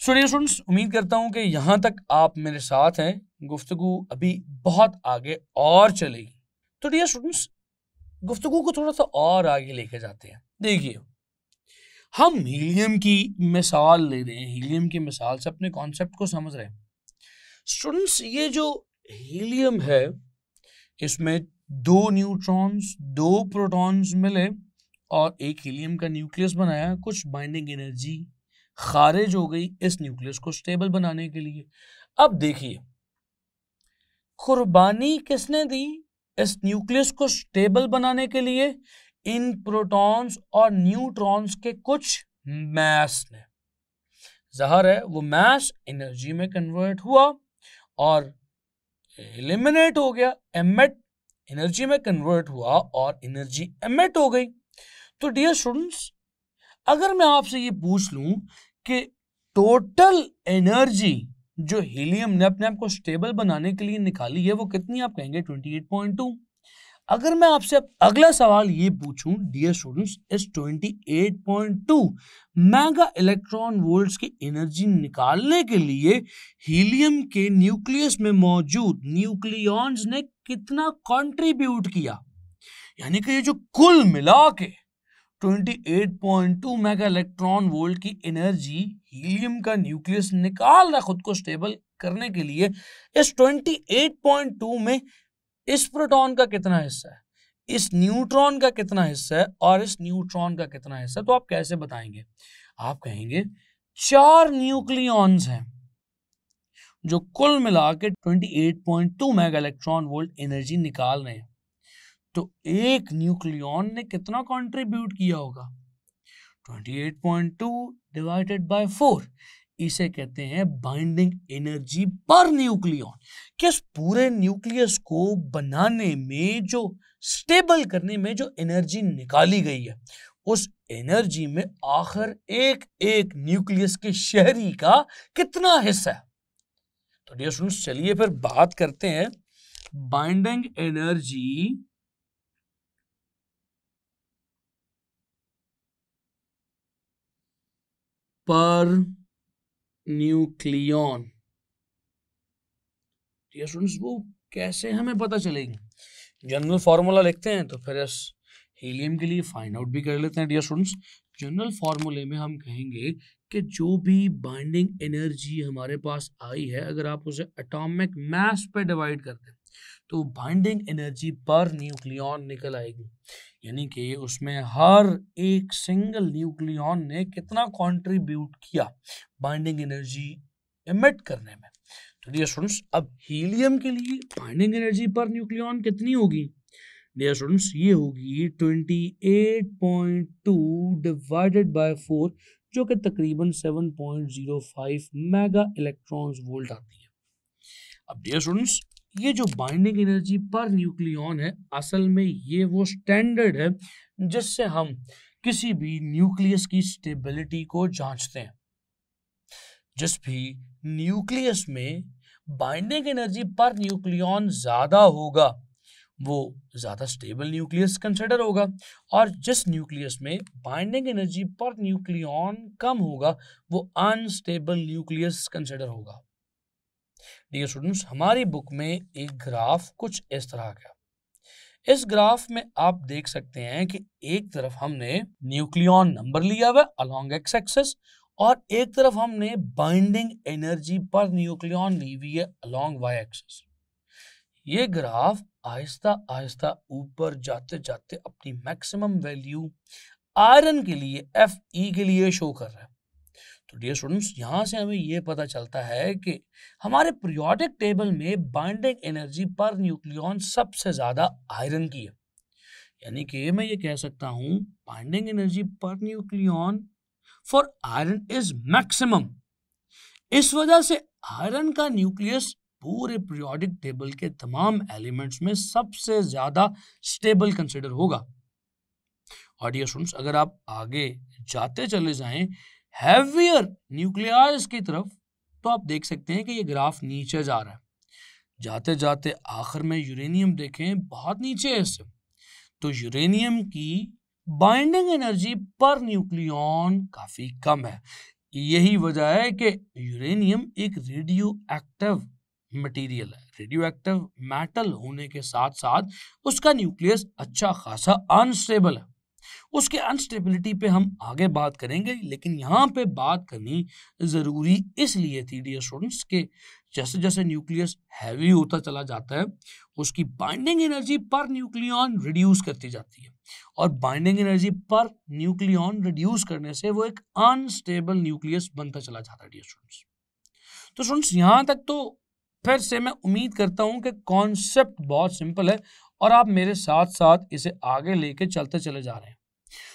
students उम्मीद करता हूं कि यहां तक आप मेरे साथ हैं गुफ्तगु अभी बहुत आगे और चलेगी तो डियर स्टूडेंट्स गुफ्तगु को थोड़ा सा और आगे लेके जाते हैं देखिए हम हीलियम की मिसाल ले रहे हैं हीलियम की मिसाल से अपने कॉन्सेप्ट को समझ रहे हैं स्टूडेंट्स ये जो हीलियम है इसमें दो न्यूट्रॉन्स दो प्रोटॉन्स मिले और एक हीलियम का न्यूक्लियस बनाया कुछ बाइंडिंग एनर्जी खारिज हो गई इस न्यूक्लियस को स्टेबल बनाने के लिए अब देखिए कुर्बानी किसने दी इस न्यूक्लियस को स्टेबल बनाने के लिए इन प्रोटॉन्स और न्यूट्रॉन्स के कुछ मैस ने जहर है वो मैस एनर्जी में कन्वर्ट हुआ और एलिमिनेट हो गया एमेट एनर्जी में कन्वर्ट हुआ और एनर्जी एमिट हो गई तो डियर स्टूडेंट्स अगर मैं आपसे ये पूछ लूं कि टोटल एनर्जी जो हीलियम ने अपने आप को स्टेबल बनाने के लिए निकाली है वो कितनी आप कहेंगे ट्वेंटी एट पॉइंट टू अगर मैं आपसे अगला सवाल ये पूछूं dear students as twenty eight point two mega electron volts की एनर्जी निकालने के लिए हीलियम के न्यूक्लियस में मौजूद न्यूक्लियॉन्स ने कितना कंट्रीब्यूट किया यानी कि ये जो कुल मिला के 28.2 मेगा इलेक्ट्रॉन वोल्ट की एनर्जी हीलियम का न्यूक्लियस निकाल रहा खुद को स्टेबल करने के लिए इस 28.2 में इस प्रोटॉन का कितना हिस्सा है इस न्यूट्रॉन का कितना हिस्सा है और इस न्यूट्रॉन का कितना हिस्सा तो आप कैसे बताएंगे आप कहेंगे चार न्यूक्लियॉन्स हैं जो कुल मिला के 28.2 मेगा इलेक्ट्रॉन वोल्ट एनर्जी निकाल रहे हैं तो एक न्यूक्लियॉन ने कितना कंट्रीब्यूट किया होगा 28.2 डिवाइडेड बाय 4 इसे कहते हैं बाइंडिंग एनर्जी पर न्यूक्लियॉन किस पूरे न्यूक्लियस को बनाने में जो स्टेबल करने में जो एनर्जी निकाली गई है उस एनर्जी में आखिर एक एक न्यूक्लियस के शहरी का कितना हिस्सा है तो डियर स्टूडेंट्स चलिए फिर बात करते हैं binding energy per nucleon students वो कैसे हमें पता चलेगी जनरल फार्मूला लिखते हैं तो फिर इस हीलियम के लिए फाइंड आउट भी कर लेते हैं डियर स्टूडेंट्स जनरल फार्मूले में हम कहेंगे कि जो भी बाइंडिंग एनर्जी हमारे पास आई है अगर आप उसे एटॉमिक मास पे डिवाइड करते हैं तो बाइंडिंग एनर्जी पर न्यूक्लियन निकल आएगी यानी कि उसमें हर एक सिंगल न्यूक्लियन ने कितना कंट्रीब्यूट किया बाइंडिंग एनर्जी एमिट करने में तो डियर स्टूडेंट्स अब हीलियम के लिए बाइंडिंग एनर्जी पर न्यूक्लियन कितनी होगी डियर स्टूडेंट्स ये होगी 28.2 डिवाइडेड बाय 4 जो कि तकरीबन 7.05 मेगा इलेक्ट्रॉन्स वोल्ट आती है अब डियर स्टूडेंट्स ये जो बाइंडिंग एनर्जी पर न्यूक्लियन है असल में ये वो स्टैंडर्ड है जिससे हम किसी भी न्यूक्लियस की स्टेबिलिटी को जांचते हैं जिस भी न्यूक्लियस में बाइंडिंग एनर्जी पर न्यूक्लियन ज़्यादा होगा वो ज़्यादा स्टेबल न्यूक्लियस कंसिडर होगा और जिस न्यूक्लियस में बाइंडिंग एनर्जी पर न्यूक्लियन कम होगा वो अनस्टेबल न्यूक्लियस कंसिडर होगा डियर स्टूडेंट्स हमारी बुक में एक ग्राफ कुछ इस तरह का इस ग्राफ में आप देख सकते हैं कि एक तरफ हमने न्यूक्लियन नंबर लिया हुआ अलोंग एक्स एक्सेस और एक तरफ हमने बाइंडिंग एनर्जी पर न्यूक्लियन ली हुई है अलोंग वाई एक्सेस ये ग्राफ आहिस्ता आहिस्ता ऊपर जाते जाते अपनी मैक्सिमम वैल्यू आयरन के लिए एफ ई के लिए शो कर रहा है तो डियर स्टूडेंट्स यहाँ से हमें ये पता चलता है कि हमारे पीरियोडिक टेबल में बाइंडिंग एनर्जी पर न्यूक्लियॉन सबसे ज़्यादा आयरन की है यानी कि मैं ये कह सकता हूँ binding energy per nucleon for iron is maximum इस वजह से आयरन का न्यूक्लियस पूरे पीरियोडिक टेबल के तमाम एलिमेंट्स में सबसे ज़्यादा स्टेबल कंसिडर होगा और डियर स्टूडेंट्स अगर आप आगे जाते चले जाएं हैवियर न्यूक्लियर की तरफ तो आप देख सकते हैं कि ये ग्राफ नीचे जा रहा है जाते जाते आखिर में यूरेनियम देखें बहुत नीचे है इससे तो यूरेनियम की बाइंडिंग एनर्जी पर न्यूक्लियन काफी कम है यही वजह है कि यूरेनियम एक रेडियो एक्टिव मटेरियल है रेडियो एक्टिव मेटल होने के साथ साथ उसका न्यूक्लियस अच्छा खासा अनस्टेबल है उसके अनस्टेबिलिटी पे हम आगे बात करेंगे लेकिन यहाँ पे बात करनी ज़रूरी इसलिए थी डी स्टूडेंट्स के जैसे जैसे न्यूक्लियस हैवी होता चला जाता है उसकी binding energy per nucleon reduce करती जाती है और binding energy per nucleon reduce करने से वो एक अनस्टेबल न्यूक्लियस बनता चला जाता है डी स्टूडेंट्स तो स्टूडेंट्स यहाँ तक तो फिर से मैं उम्मीद करता हूँ कि कॉन्सेप्ट बहुत सिंपल है और आप मेरे साथ साथ इसे आगे लेके चलते चले जा रहे हैं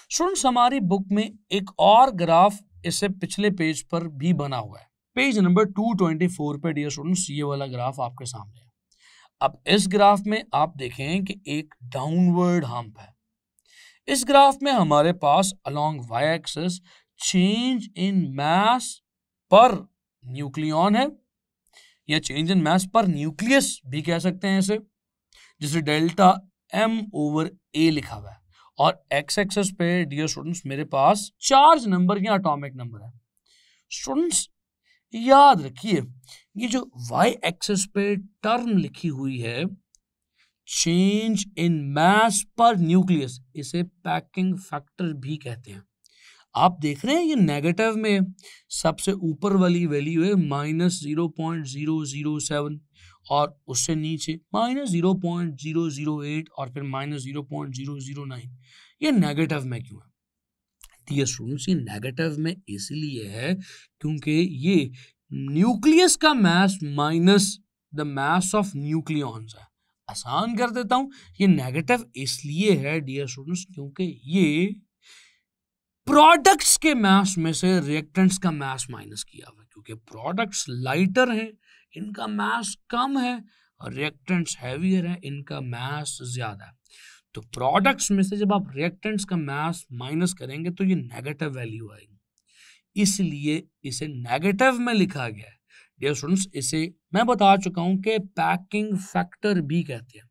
स्टूडेंट्स हमारी बुक में एक और ग्राफ इसे पिछले पेज पर भी बना हुआ है पेज नंबर 224 पे डियर स्टूडेंट्स ये वाला ग्राफ आपके सामने है अब इस ग्राफ में आप देखें कि एक डाउनवर्ड हम्प है इस ग्राफ में हमारे पास along Y axis change in mass per nucleon है या change in mass per nucleus भी कह सकते हैं इसे जिसे डेल्टा एम ओवर ए लिखा हुआ है और एक्स एक्सेस पे डियर स्टूडेंट्स मेरे पास चार्ज नंबर या अटोमिक नंबर है स्टूडेंट्स याद रखिए ये जो वाई एक्सेस पे टर्म लिखी हुई है change in mass per nucleus इसे पैकिंग फैक्टर भी कहते हैं आप देख रहे हैं ये नेगेटिव में सबसे ऊपर वाली वैल्यू है minus zero point zero zero seven और उससे नीचे minus zero point zero zero eight और फिर minus zero point zero zero nine ये नेगेटिव में क्यों है डियर स्टूडेंट्स ये नेगेटिव में इसलिए है क्योंकि ये न्यूक्लियस का mass minus the mass of nucleons है आसान कर देता हूं ये नेगेटिव इसलिए है डियर स्टूडेंट्स क्योंकि ये प्रोडक्ट्स के मास में से रिएक्टेंट्स का मास माइनस किया हुआ क्योंकि प्रोडक्ट्स लाइटर हैं इनका मास कम है और रिएक्टेंट्स हैवियर है इनका मास ज़्यादा है तो प्रोडक्ट्स में से जब आप रिएक्टेंट्स का मास माइनस करेंगे तो ये नेगेटिव वैल्यू आएगी इसलिए इसे नेगेटिव में लिखा गया है डियर स्टूडेंट्स इसे मैं बता चुका हूँ कि पैकिंग फैक्टर भी कहते हैं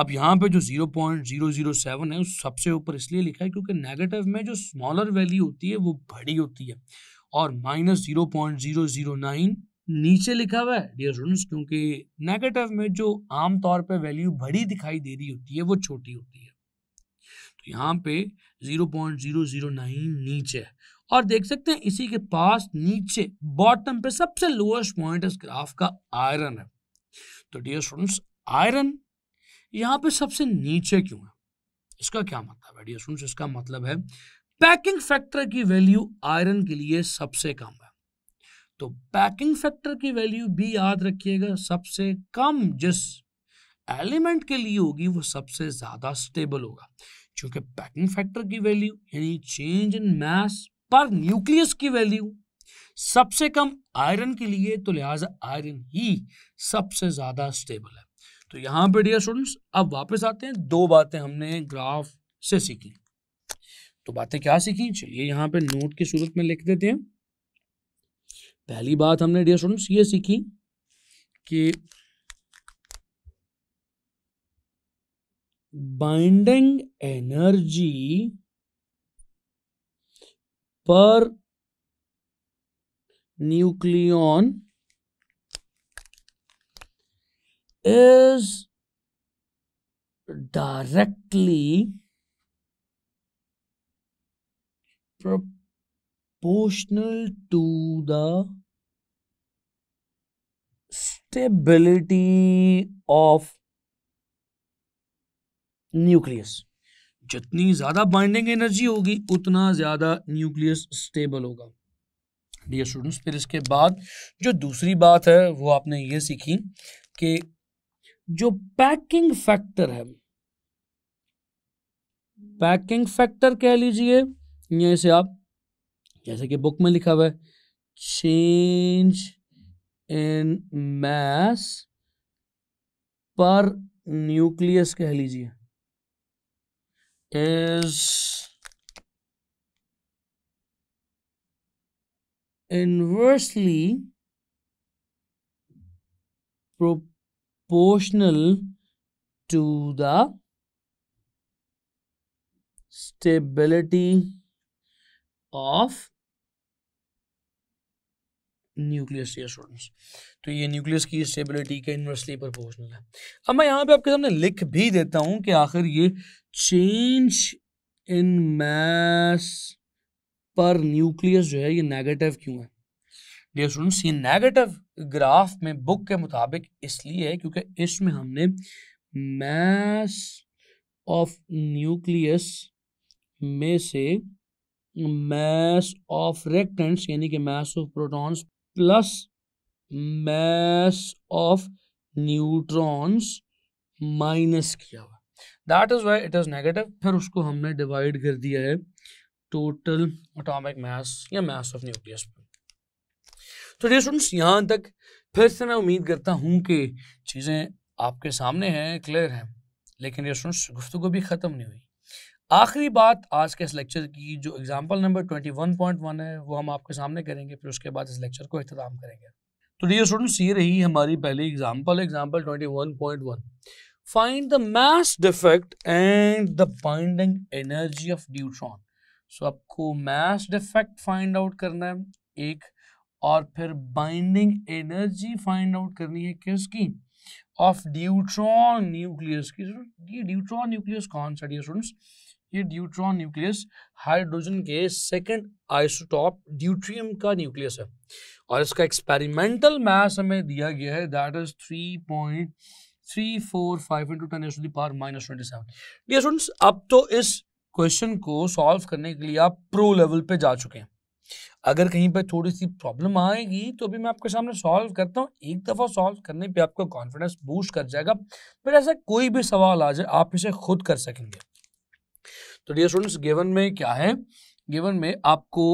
अब यहाँ पे जो 0.007 है उस सबसे ऊपर इसलिए लिखा है क्योंकि नेगेटिव में जो स्मॉलर वैल्यू होती है वो बड़ी होती है और माइनस जीरो नीचे लिखा हुआ है डियर स्टूडेंट्स क्योंकि नेगेटिव में जो आमतौर पर वैल्यू बड़ी दिखाई दे रही होती है वो छोटी होती है तो यहाँ पे 0.009 नीचे है और देख सकते हैं इसी के पास नीचे बॉटम पे सबसे लोएस्ट पॉइंट इस ग्राफ का आयरन है तो डियर स्टूडेंट्स आयरन यहाँ पे सबसे नीचे क्यों है इसका क्या मतलब है डियर स्टूडेंट्स इसका मतलब है पैकिंग फैक्टर की वैल्यू आयरन के लिए सबसे कम है तो पैकिंग फैक्टर की वैल्यू भी याद रखिएगा सबसे कम जिस एलिमेंट के लिए होगी वो सबसे ज़्यादा स्टेबल होगा क्योंकि पैकिंग फैक्टर की वैल्यू यानी change in mass per nucleus की वैल्यू सबसे कम आयरन के लिए तो लिहाजा आयरन ही सबसे ज़्यादा स्टेबल है तो यहां पर डियर स्टूडेंट्स अब वापस आते हैं दो बातें हमने ग्राफ से सीखी तो बातें क्या सीखी चलिए यहाँ पे नोट की सूरत में लिख देते हैं पहली बात हमने डियर स्टूडेंट्स ये सीखी कि binding energy per nucleon is directly proportional to the stability of nucleus जितनी ज्यादा बाइंडिंग एनर्जी होगी उतना ज्यादा न्यूक्लियस स्टेबल होगा डियर स्टूडेंट्स फिर इसके बाद जो दूसरी बात है वो आपने ये सीखी कि जो पैकिंग फैक्टर है पैकिंग फैक्टर कह लीजिए या इसे आप जैसे कि बुक में लिखा हुआ है change in mass per nucleus कह लीजिए is inversely proportional to the stability of nucleus dear students तो ये न्यूक्लियस की स्टेबिलिटी के इनवर्सली प्रोपोर्शनल है अब मैं यहाँ पे आपके सामने लिख भी देता हूँ कि आखिर ये change in mass per nucleus जो है ये नेगेटिव क्यों है डियर स्टूडेंट्स ये नेगेटिव ग्राफ में बुक के मुताबिक इसलिए है क्योंकि इसमें हमने मैस ऑफ न्यूक्लियस में से मैस ऑफ रेक्टेंट्स यानी कि mass of protons plus mass of neutrons minus किया हुआ that is why it is negative फिर उसको हमने डिवाइड कर दिया है टोटल अटोमिक मैस या मैस ऑफ न्यूक्लियस तो डे स्टूडेंट्स यहाँ तक फिर से मैं उम्मीद करता हूँ कि चीज़ें आपके सामने हैं क्लियर हैं लेकिन ये स्टूडेंट्स गुफ्तु भी ख़त्म नहीं हुई आखिरी बात आज के इस लेक्चर की जो example number twenty one point one है वो हम आपके सामने करेंगे फिर उसके बाद इस लेक्चर को अख्ताम करेंगे तो डी स्टूडेंट्स ये रही हमारी पहली example example twenty one point one find the mass defect and the binding energy of neutron so आपको मास डिफेक्ट फाइंड आउट करना है एक और फिर बाइंडिंग एनर्जी फाइंड आउट करनी है किसकी ऑफ न्यूट्रॉन न्यूक्लियस की ये न्यूट्रॉन न्यूक्लियस कौन सा डी स्टूडेंट्स ये ड्यूट्रॉन न्यूक्लियस हाइड्रोजन के सेकंड आइसोटॉप ड्यूट्रियम का न्यूक्लियस है और इसका एक्सपेरिमेंटल मास हमें दिया गया है that is three point three four five into ten raise to the power minus twenty seven dear students अब तो इस क्वेश्चन को सॉल्व करने के लिए आप प्रो लेवल पे जा चुके हैं अगर कहीं पर थोड़ी सी प्रॉब्लम आएगी तो भी मैं आपके सामने सॉल्व करता हूँ एक दफ़ा सॉल्व करने पे आपका कॉन्फिडेंस बूस्ट कर जाएगा फिर ऐसा कोई भी सवाल आ जाए आप इसे खुद कर सकेंगे तो डियर स्टूडेंट्स गिवन में क्या है गिवन में आपको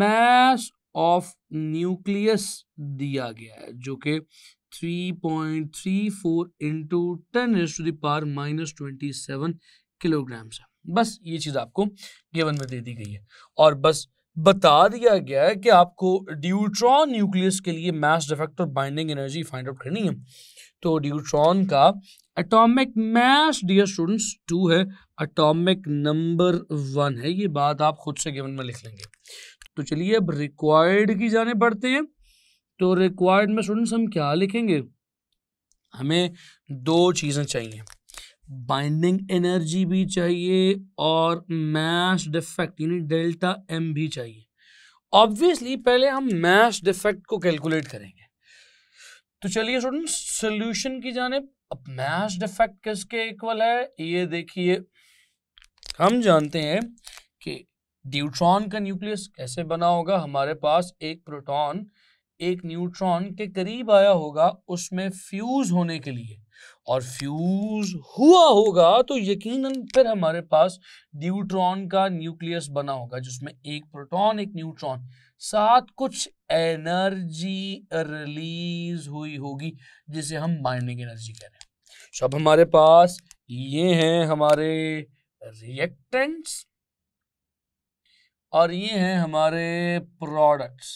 मैस ऑफ न्यूक्लियस दिया गया है जो कि 3.34 into ten is to the power minus twenty seven kilograms है बस ये चीज़ आपको गिवन में दे दी गई है और बस बता दिया गया है कि आपको ड्यूट्रॉन न्यूक्लियस के लिए मास डिफेक्ट और बाइंडिंग एनर्जी फाइंड आउट करनी है तो ड्यूट्रॉन का atomic mass dear students two है एटॉमिक नंबर वन है ये बात आप खुद से गिवन में लिख लेंगे तो चलिए अब रिक्वायर्ड की जाने पड़ते हैं तो रिक्वायर्ड में स्टूडेंट्स हम क्या लिखेंगे हमें दो चीज़ें चाहिए बाइंडिंग एनर्जी भी चाहिए और मैश डिफेक्ट यानी डेल्टा एम भी चाहिए ऑब्वियसली पहले हम मैश डिफेक्ट को कैलकुलेट करेंगे तो चलिए स्टूडेंट सोल्यूशन की जाने अब मैश डिफेक्ट किसके इक्वल है ये देखिए हम जानते हैं कि ड्यूट्रॉन का न्यूक्लियस कैसे बना होगा हमारे पास एक प्रोटॉन एक न्यूट्रॉन के करीब आया होगा उसमें फ्यूज होने के लिए और फ्यूज हुआ होगा तो यकीनन फिर हमारे पास न्यूट्रॉन का न्यूक्लियस बना होगा जिसमें एक प्रोटॉन एक न्यूट्रॉन साथ कुछ एनर्जी रिलीज हुई होगी जिसे हम बाइंडिंग एनर्जी कह रहे हैं सो तो अब हमारे पास ये हैं हमारे रिएक्टेंट्स और ये हैं हमारे प्रोडक्ट्स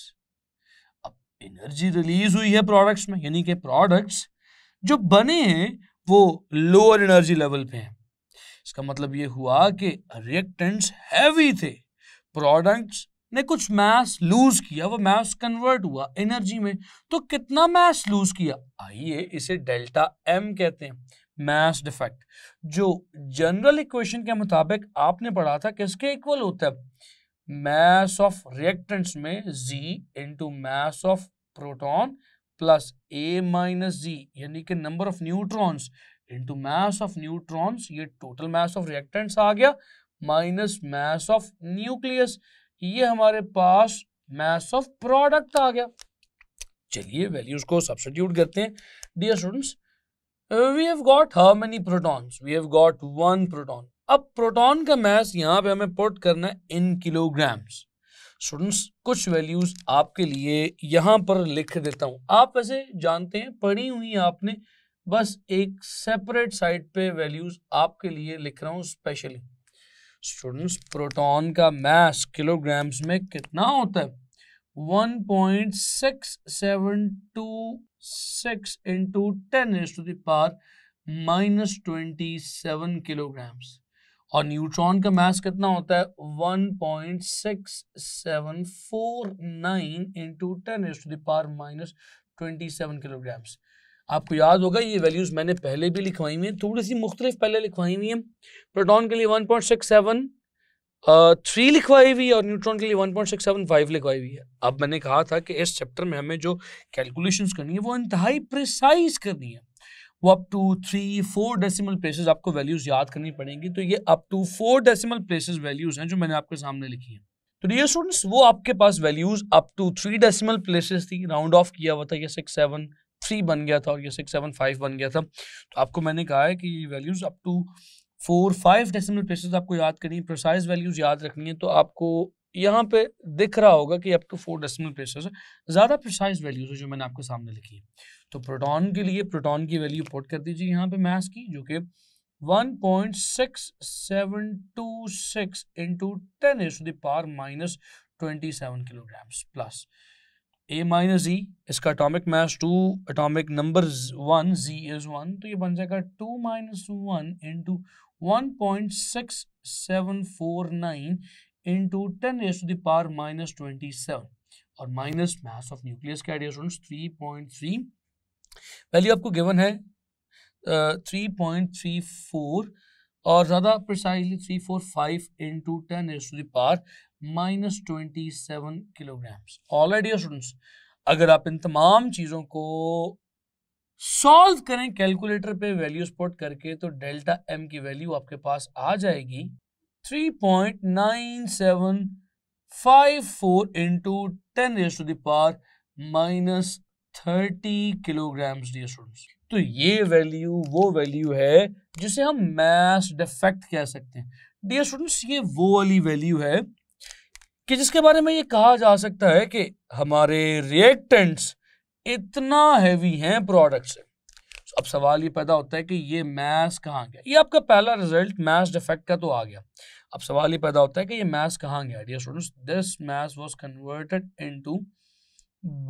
अब एनर्जी रिलीज हुई है प्रोडक्ट्स में यानी कि प्रोडक्ट्स जो बने हैं वो लोअर एनर्जी लेवल पे हैं इसका मतलब ये हुआ कि रिएक्टेंट्स हैवी थे प्रोडक्ट्स ने कुछ मास लूज किया वो मास कन्वर्ट हुआ एनर्जी में तो कितना मास लूज किया आइए इसे डेल्टा एम कहते हैं मास डिफेक्ट जो जनरल इक्वेशन के मुताबिक आपने पढ़ा था किसके इक्वल होता है मास ऑफ रिएक्टेंट्स में Z into mass of proton plus A minus Z यानी कि number of neutrons into mass of neutrons ये टोटल मास ऑफ रिएक्टेंट्स आ गया माइनस मास ऑफ न्यूक्लियस ये हमारे पास मास ऑफ प्रोडक्ट आ गया चलिए वैल्यूज को सब्सटीट्यूट करते हैं dear students we have got how many protons we have got one proton अब प्रोटॉन का मास यहाँ पे हमें पुट करना है इन किलोग्राम्स स्टूडेंट्स कुछ वैल्यूज़ आपके लिए यहाँ पर लिख देता हूँ आप वैसे जानते हैं पढ़ी हुई आपने बस एक सेपरेट साइड पे वैल्यूज़ आपके लिए लिख रहा हूँ स्पेशली स्टूडेंट्स प्रोटॉन का मास किलोग्राम्स में कितना होता है 1.6726 into ten raise to the power minus twenty seven kilograms और न्यूट्रॉन का मास कितना होता है 1.6749 into ten raise to the power minus twenty seven kilograms आपको याद होगा ये वैल्यूज़ मैंने पहले भी लिखवाई हुई हैं थोड़ी सी मुख्तलिफ पहले लिखवाई हुई हैं प्रोटॉन के लिए one point six seven three लिखवाई हुई है और न्यूट्रॉन के लिए one point six seven five लिखवाई हुई है अब मैंने कहा था कि इस चैप्टर में हमें जो कैलकुलेशंस करनी है वो इंतहाई प्रिसाइज करनी है वो up to three four decimal places आपको वैल्यूज याद करनी पड़ेंगी तो ये up to four decimal places values हैं जो मैंने आपके सामने लिखी हैं तो डियर स्टूडेंट्स वो आपके पास values up to three decimal places थी राउंड ऑफ किया हुआ था ये सिक्स सेवन थ्री बन गया था और ये सिक्स सेवन फाइव बन गया था तो आपको मैंने कहा है कि ये values up to four five decimal places आपको याद करनी है प्रोसाइज वैल्यूज याद रखनी है तो आपको यहाँ पे दिख रहा होगा कि आपके फोर डेसिमल प्लेसेस ज़्यादा प्रिसाइज वैल्यूज जो मैंने आपके सामने लिखी है तो प्रोटॉन के लिए प्रोटॉन की वैल्यू पुट कर दीजिए यहाँ पे मैथ की जो कि 1.6726 into ten is to the power minus twenty seven kilograms plus A minus Z इसका atomic mass two atomic number one Z is one तो ये बन जाएगा two minus one into one point six seven four nine into ten raise to the power minus twenty seven और minus mass of nucleus क्या dear students three point three value आपको given है three point three four और ज़्यादा precisely three four five into ten raise to the power minus twenty seven kilogram all dear students अगर आप इन तमाम चीज़ों को सॉल्व करें कैलकुलेटर पे वैल्यू स्पॉट करके तो डेल्टा एम की वैल्यू आपके पास आ जाएगी three point nine seven five four into ten raise to the power minus thirty kilograms dear students तो ये वैल्यू वो वैल्यू है जिसे हम मैस डिफेक्ट कह सकते हैं डियर स्टूडेंट्स ये वो वाली वैल्यू है कि जिसके बारे में ये कहा जा सकता है कि हमारे रिएक्टेंट्स इतना हैवी हैं प्रोडक्ट से अब सवाल ये पैदा होता है कि ये मैथ्स कहाँ गया ये आपका पहला रिजल्ट मैथ्स डिफेक्ट का तो आ गया अब सवाल ये पैदा होता है कि ये मैथ्स कहाँ गया dear students this mass was converted into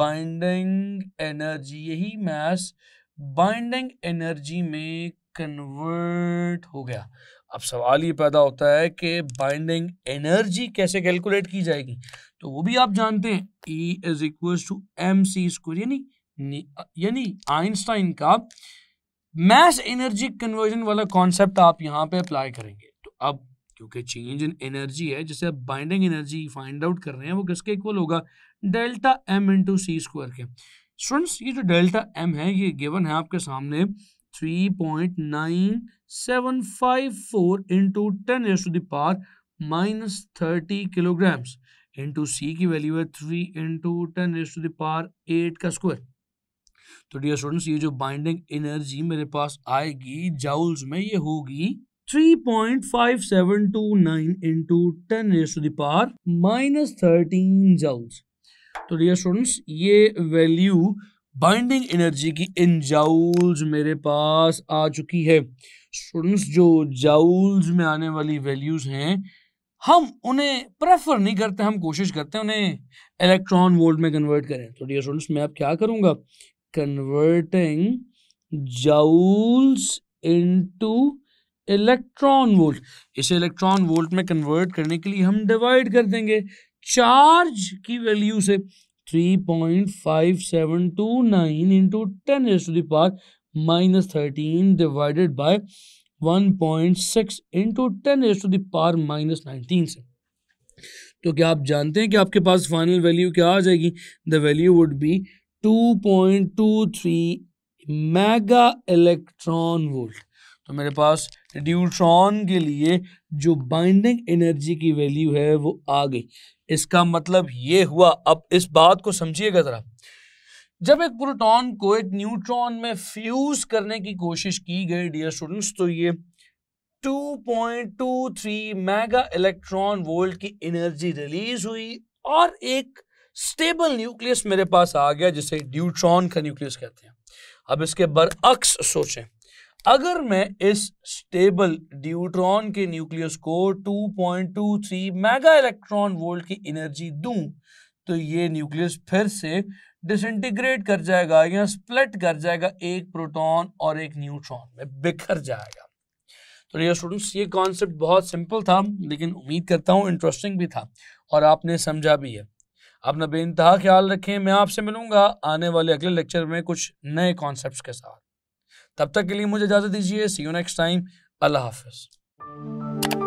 binding energy यही मैथ्स बाइंडिंग एनर्जी में कन्वर्ट हो गया अब सवाल ये पैदा होता है कि बाइंडिंग एनर्जी कैसे कैलकुलेट की जाएगी तो वो भी आप जानते हैं E is equal to M C square यानी यानी आइंस्टाइन का मैस एनर्जी कन्वर्जन वाला कॉन्सेप्ट आप यहाँ पे अप्लाई करेंगे तो अब क्योंकि चेंज इन एनर्जी है जिसे आप बाइंडिंग एनर्जी फाइंड आउट कर रहे हैं वो किसके इक्वल होगा delta M into C square के स्टूडेंट्स ये जो डेल्टा एम है ये गिवन है आपके सामने 3.9754 into ten raise to the power minus thirty kilograms into C की वैल्यू है three into ten raise to the power eight का स्क्वायर तो डियर स्टूडेंट्स ये जो बाइंडिंग एनर्जी मेरे पास आएगी जाउल्स में ये होगी 3.5729 point five seven two nine into ten raise to the power minus thirteen joules तो डियर स्टूडेंट्स ये वैल्यू बाइंडिंग एनर्जी की इन जाउल्स मेरे पास आ चुकी है स्टूडेंट्स जो जाउल्स में आने वाली वैल्यूज़ हैं हम उन्हें प्रेफर नहीं करते हम कोशिश करते हैं उन्हें इलेक्ट्रॉन वोल्ट में कन्वर्ट करें तो डियर स्टूडेंट्स मैं अब क्या करूंगा converting joules into electron volt इसे इलेक्ट्रॉन वोल्ट में कन्वर्ट करने के लिए हम डिवाइड कर देंगे चार्ज की वैल्यू से 3.5729 into ten raise to the power minus thirteen divided by six into ten raise to the power minus nineteen से तो क्या आप जानते हैं कि आपके पास फाइनल वैल्यू क्या आ जाएगी the value would be 2.23 mega electron volt तो मेरे पास ड्यूट्रॉन के लिए जो बाइंडिंग एनर्जी की वैल्यू है वो आ गई इसका मतलब ये हुआ अब इस बात को समझिएगा ज़रा जब एक प्रोटॉन को एक न्यूट्रॉन में फ्यूज करने की कोशिश की गई डियर स्टूडेंट्स तो ये 2.23 मेगा इलेक्ट्रॉन वोल्ट की एनर्जी रिलीज हुई और एक स्टेबल न्यूक्लियस मेरे पास आ गया जिसे ड्यूट्रॉन का न्यूक्लियस कहते हैं अब इसके बरअक्स सोचें अगर मैं इस स्टेबल ड्यूट्रॉन के न्यूक्लियस को 2.23 मेगा इलेक्ट्रॉन वोल्ट की एनर्जी दूं तो ये न्यूक्लियस फिर से डिसइंटीग्रेट कर जाएगा या स्प्लिट कर जाएगा एक प्रोटॉन और एक न्यूट्रॉन में बिखर जाएगा तो ये स्टूडेंट्स ये कॉन्सेप्ट बहुत सिंपल था लेकिन उम्मीद करता हूँ इंटरेस्टिंग भी था और आपने समझा भी है अपना बेानतहा ख्याल रखें मैं आपसे मिलूंगा आने वाले अगले लेक्चर में कुछ नए कॉन्सेप्ट के साथ तब तक के लिए मुझे इजाज़त दीजिए सी यू नेक्स्ट टाइम अल्लाह हाफिज़